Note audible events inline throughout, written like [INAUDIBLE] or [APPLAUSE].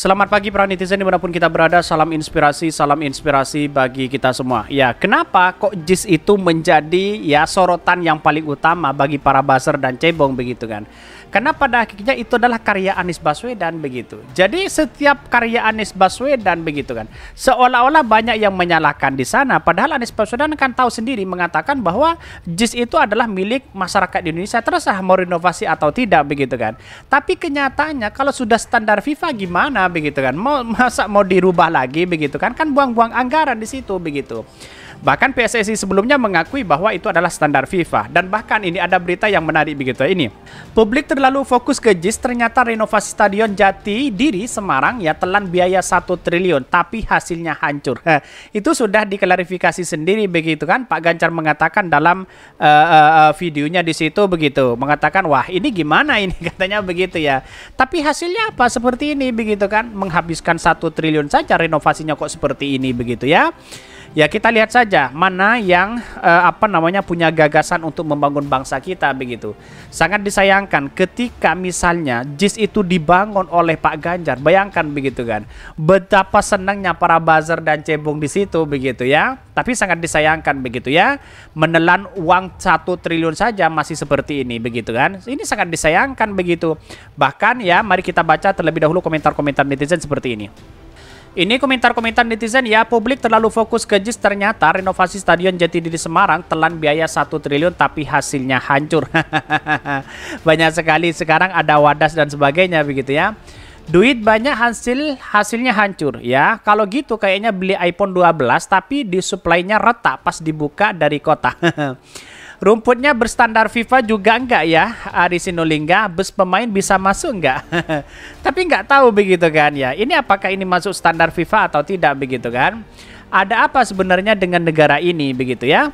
Selamat pagi para netizen dimanapun kita berada, salam inspirasi, salam inspirasi bagi kita semua. Ya, kenapa kok JIS itu menjadi ya sorotan yang paling utama bagi para baser dan cebong begitu kan? Karena pada akhirnya itu adalah karya Anies Baswedan begitu. Jadi setiap karya Anies Baswedan begitu kan. Seolah-olah banyak yang menyalahkan di sana. Padahal Anies Baswedan kan tahu sendiri mengatakan bahwa JIS itu adalah milik masyarakat di Indonesia. Terserah mau renovasi atau tidak begitu kan. Tapi kenyataannya kalau sudah standar FIFA gimana begitu kan. Mau masa mau dirubah lagi begitu kan. Kan buang-buang anggaran di situ begitu. Bahkan PSSI sebelumnya mengakui bahwa itu adalah standar FIFA dan bahkan ini ada berita yang menarik begitu ini. Publik terlalu fokus ke JIS ternyata renovasi stadion Jati Diri Semarang ya telan biaya 1 triliun tapi hasilnya hancur. Eh, itu sudah diklarifikasi sendiri begitu kan Pak Ganjar mengatakan dalam uh, uh, videonya di situ begitu mengatakan wah ini gimana ini [LAUGHS] katanya begitu ya. Tapi hasilnya apa seperti ini begitu kan menghabiskan satu triliun saja renovasinya kok seperti ini begitu ya. Ya kita lihat saja mana yang eh, apa namanya punya gagasan untuk membangun bangsa kita begitu. Sangat disayangkan ketika misalnya JIS itu dibangun oleh Pak Ganjar. Bayangkan begitu kan. Betapa senangnya para buzzer dan cebong di situ begitu ya. Tapi sangat disayangkan begitu ya. Menelan uang satu triliun saja masih seperti ini begitu kan. Ini sangat disayangkan begitu. Bahkan ya mari kita baca terlebih dahulu komentar-komentar netizen seperti ini. Ini komentar-komentar netizen ya, publik terlalu fokus ke JIS ternyata renovasi Stadion Jatidiri Semarang telan biaya 1 triliun tapi hasilnya hancur. [LAUGHS] banyak sekali sekarang ada wadas dan sebagainya begitu ya. Duit banyak hasil hasilnya hancur ya. Kalau gitu kayaknya beli iPhone 12 tapi di supply-nya retak pas dibuka dari kota. [LAUGHS] Rumputnya berstandar FIFA juga enggak ya Ari Sinulinga? Bus pemain bisa masuk enggak? [LAUGHS] Tapi enggak tahu begitu kan ya. Ini apakah ini masuk standar FIFA atau tidak begitu kan? Ada apa sebenarnya dengan negara ini begitu ya?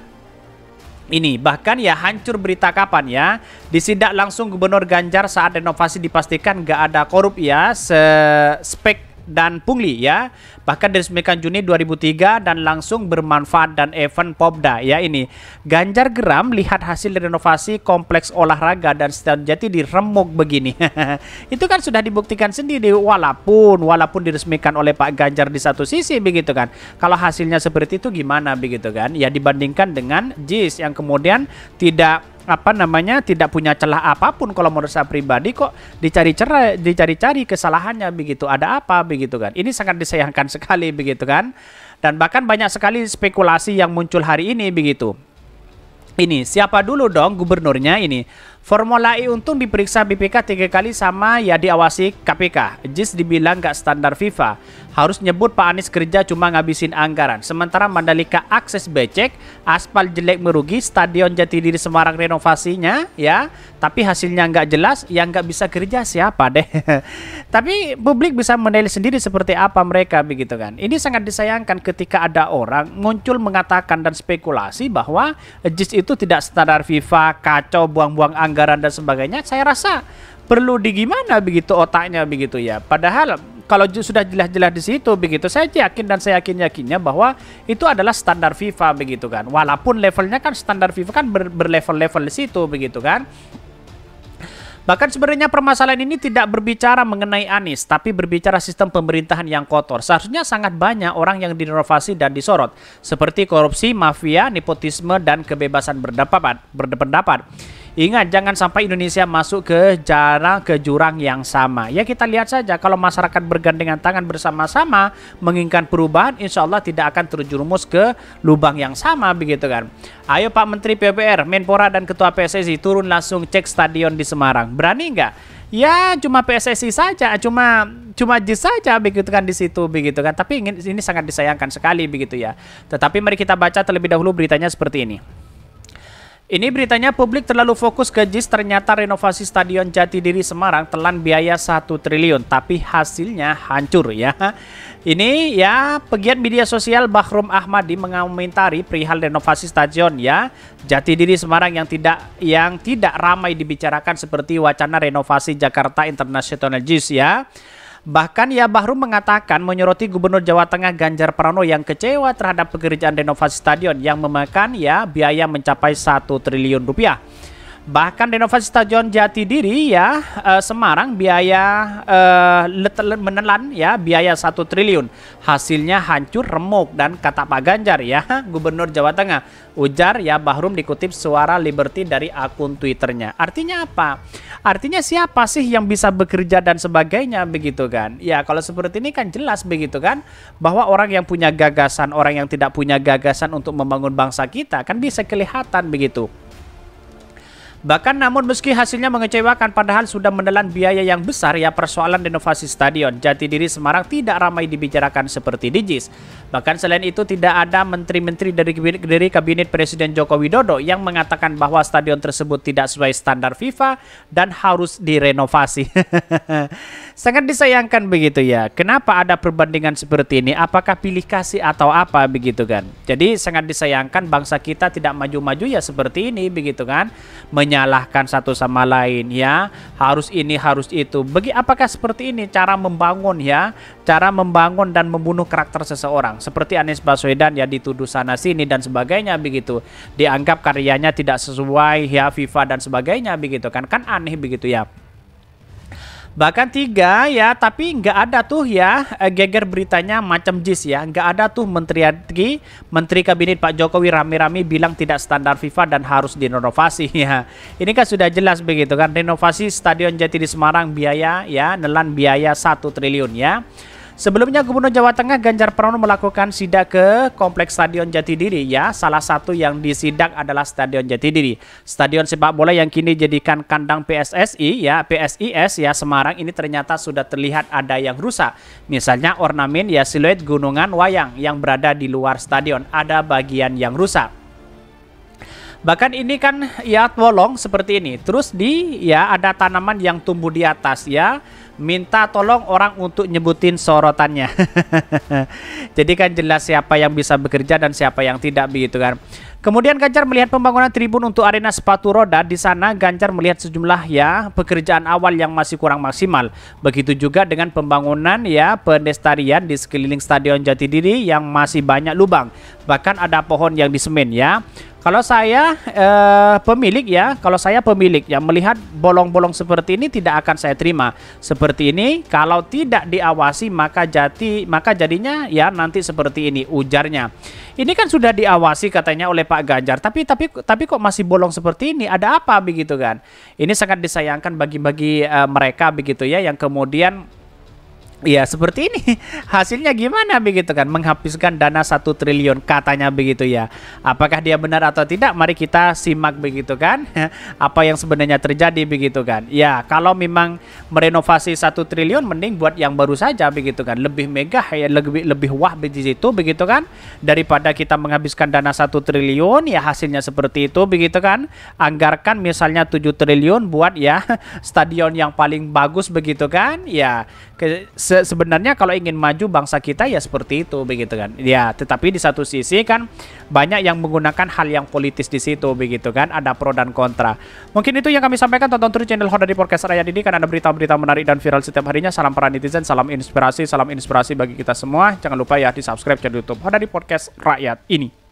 ini. Bahkan ya hancur berita kapan ya. Disidak langsung Gubernur Ganjar saat renovasi dipastikan enggak ada korup ya. Spek dan Pungli ya. Bahkan diresmikan Juni 2003 dan langsung bermanfaat dan event Popda ya ini. Ganjar geram lihat hasil renovasi kompleks olahraga dan stadion Jati di remuk begini. [LAUGHS] Itu kan sudah dibuktikan sendiri walaupun walaupun diresmikan oleh Pak Ganjar di satu sisi begitu kan. Kalau hasilnya seperti itu gimana begitu kan? Ya dibandingkan dengan JIS yang kemudian tidak apa namanya tidak punya celah apapun kalau menurut saya pribadi kok dicari cerai dicari-cari kesalahannya begitu ada apa begitu kan ini sangat disayangkan [LAUGHS] sekali begitu kan dan bahkan banyak sekali spekulasi yang muncul hari ini begitu ini siapa dulu dong gubernurnya ini Formula E untung diperiksa BPK tiga kali sama ya diawasi KPK. JIS dibilang gak standar FIFA. Harus nyebut Pak Anies kerja cuma ngabisin anggaran. Sementara Mandalika akses becek, aspal jelek merugi, stadion jati diri Semarang renovasinya ya. Tapi hasilnya nggak jelas, yang nggak bisa kerja siapa deh. [LAUGHS] Tapi publik bisa menilai sendiri seperti apa mereka begitu kan. Ini sangat disayangkan ketika ada orang muncul mengatakan dan spekulasi bahwa JIS itu tidak standar FIFA, kacau buang-buang anggaran anggaran dan sebagainya, saya rasa perlu di gimana begitu otaknya begitu ya. Padahal kalau sudah jelas-jelas di situ begitu, saya yakin dan saya yakin yakinnya bahwa itu adalah standar FIFA begitu kan. Walaupun levelnya kan standar FIFA kan ber berlevel-level di situ begitu kan. Bahkan sebenarnya permasalahan ini tidak berbicara mengenai Anies, tapi berbicara sistem pemerintahan yang kotor. Seharusnya sangat banyak orang yang dinovasi dan disorot, seperti korupsi, mafia, nepotisme, dan kebebasan berpendapat. Ingat jangan sampai Indonesia masuk ke jarang ke jurang yang sama. Ya kita lihat saja kalau masyarakat bergandengan tangan bersama-sama menginginkan perubahan, insya Allah tidak akan terjerumus ke lubang yang sama begitu kan. Ayo Pak Menteri PPR, Menpora dan Ketua PSSI turun langsung cek stadion di Semarang. Berani nggak? Ya cuma PSSI saja, cuma cuma jis saja begitu kan di situ begitu kan. Tapi ini sangat disayangkan sekali begitu ya. Tetapi mari kita baca terlebih dahulu beritanya seperti ini. Ini beritanya publik terlalu fokus ke JIS ternyata renovasi Stadion Jatidiri Semarang telan biaya 1 triliun tapi hasilnya hancur ya. Ini ya pegiat media sosial Bahrum Ahmadi mengomentari perihal renovasi stadion ya Jatidiri Semarang yang tidak yang tidak ramai dibicarakan seperti wacana renovasi Jakarta International JIS ya. Bahkan ya Bahru mengatakan menyoroti Gubernur Jawa Tengah Ganjar Pranowo yang kecewa terhadap pekerjaan renovasi stadion yang memakan ya biaya mencapai satu triliun rupiah. Bahkan renovasi Stadion jati diri ya eh, Semarang biaya eh, menelan ya biaya satu triliun. Hasilnya hancur remuk dan kata Pak Ganjar ya [LAUGHS] Gubernur Jawa Tengah. Ujar ya Bahrum dikutip suara Liberty dari akun Twitternya. Artinya apa? Artinya siapa sih yang bisa bekerja dan sebagainya begitu kan? Ya kalau seperti ini kan jelas begitu kan bahwa orang yang punya gagasan, orang yang tidak punya gagasan untuk membangun bangsa kita kan bisa kelihatan begitu. Bahkan namun meski hasilnya mengecewakan padahal sudah menelan biaya yang besar ya persoalan renovasi stadion jati diri Semarang tidak ramai dibicarakan seperti di Bahkan selain itu tidak ada menteri-menteri dari, dari kabinet Presiden Joko Widodo yang mengatakan bahwa stadion tersebut tidak sesuai standar FIFA dan harus direnovasi. [LAUGHS] Sangat disayangkan begitu ya. Kenapa ada perbandingan seperti ini? Apakah pilih kasih atau apa begitu kan? Jadi sangat disayangkan bangsa kita tidak maju-maju ya seperti ini begitu kan. Menya menyalahkan satu sama lain ya harus ini harus itu bagi apakah seperti ini cara membangun ya cara membangun dan membunuh karakter seseorang seperti Anies Baswedan ya dituduh sana sini dan sebagainya begitu dianggap karyanya tidak sesuai ya FIFA dan sebagainya begitu kan kan aneh begitu ya Bahkan tiga ya, tapi nggak ada tuh ya eh, geger beritanya macam JIS ya. Nggak ada tuh Menteri Adri, Menteri Kabinet Pak Jokowi rame-rame bilang tidak standar FIFA dan harus direnovasi [LAUGHS] ya. Ini kan sudah jelas begitu kan, renovasi Stadion di Semarang biaya ya, nelan biaya satu triliun ya. Sebelumnya Gubernur Jawa Tengah Ganjar Pranowo melakukan sidak ke Kompleks Stadion Jatidiri ya. Salah satu yang disidak adalah Stadion Jatidiri. Stadion sepak bola yang kini jadikan kandang PSSI ya, PSIS ya Semarang ini ternyata sudah terlihat ada yang rusak. Misalnya ornamen ya siluet gunungan wayang yang berada di luar stadion ada bagian yang rusak. Bahkan ini kan ya bolong seperti ini. Terus di ya ada tanaman yang tumbuh di atas ya minta tolong orang untuk nyebutin sorotannya. [LAUGHS] Jadi kan jelas siapa yang bisa bekerja dan siapa yang tidak begitu kan. Kemudian Ganjar melihat pembangunan tribun untuk arena sepatu roda di sana Ganjar melihat sejumlah ya pekerjaan awal yang masih kurang maksimal. Begitu juga dengan pembangunan ya pendestarian di sekeliling Stadion Jatidiri yang masih banyak lubang. Bahkan ada pohon yang disemen ya. Kalau saya eh, pemilik ya, kalau saya pemilik yang melihat bolong-bolong seperti ini tidak akan saya terima. Seperti seperti ini kalau tidak diawasi maka jati maka jadinya ya nanti seperti ini ujarnya ini kan sudah diawasi katanya oleh Pak Ganjar tapi tapi tapi kok masih bolong seperti ini ada apa begitu kan ini sangat disayangkan bagi-bagi uh, mereka begitu ya yang kemudian Ya seperti ini [LAUGHS] hasilnya gimana begitu kan menghabiskan dana satu triliun katanya begitu ya apakah dia benar atau tidak mari kita simak begitu kan [LAUGHS] apa yang sebenarnya terjadi begitu kan ya kalau memang merenovasi satu triliun mending buat yang baru saja begitu kan lebih megah ya lebih lebih wah di situ begitu kan daripada kita menghabiskan dana satu triliun ya hasilnya seperti itu begitu kan anggarkan misalnya 7 triliun buat ya [LAUGHS] stadion yang paling bagus begitu kan ya ke se sebenarnya kalau ingin maju bangsa kita ya seperti itu begitu kan. Ya, tetapi di satu sisi kan banyak yang menggunakan hal yang politis di situ begitu kan. Ada pro dan kontra. Mungkin itu yang kami sampaikan tonton terus channel Honda di podcast Rakyat ini karena ada berita-berita menarik dan viral setiap harinya. Salam para netizen, salam inspirasi, salam inspirasi bagi kita semua. Jangan lupa ya di-subscribe channel YouTube Honda di podcast Rakyat ini.